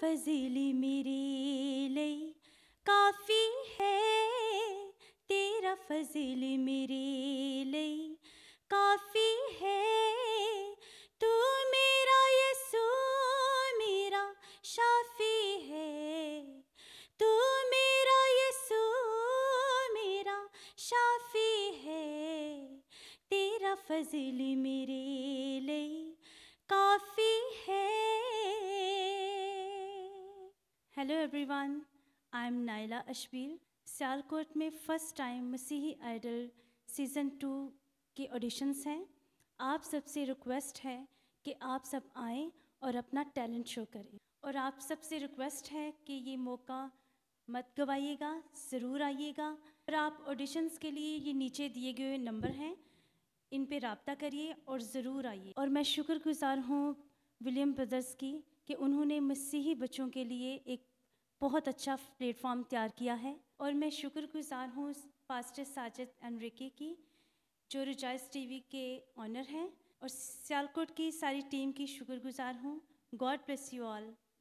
फजील मेरे लिए काफ़ी है तेरा फजील मेरे लिए काफ़ी है तू मेरा यसू मेरा शाफी है तू मेरा यसू मेरा शाफी है तेरा फजील मेरे hello everyone I am Naila Ashbir Sialkot में फ़र्स्ट टाइम मसीही आइडल सीज़न टू के ऑडिशंस हैं आप सबसे रिक्वेस्ट है कि आप सब आएँ और अपना टैलेंट शो करें और आप सबसे रिक्वेस्ट है कि ये मौका मत गवाइएगा ज़रूर आइएगा और आप ऑडिशंस के लिए ये नीचे दिए गए नंबर हैं इन पर रबता करिए और ज़रूर आइए और मैं शुक्रगुजार हूँ विलियम ब्रदर्स की कि उन्होंने मसीही बच्चों के लिए एक बहुत अच्छा प्लेटफॉर्म तैयार किया है और मैं शुक्रगुजार हूँ पास्टर साजिद अनरिके की जो रिजाइस टीवी के ऑनर हैं और सियालकोट की सारी टीम की शुक्रगुजार हूँ गॉड ब्लेस यू ऑल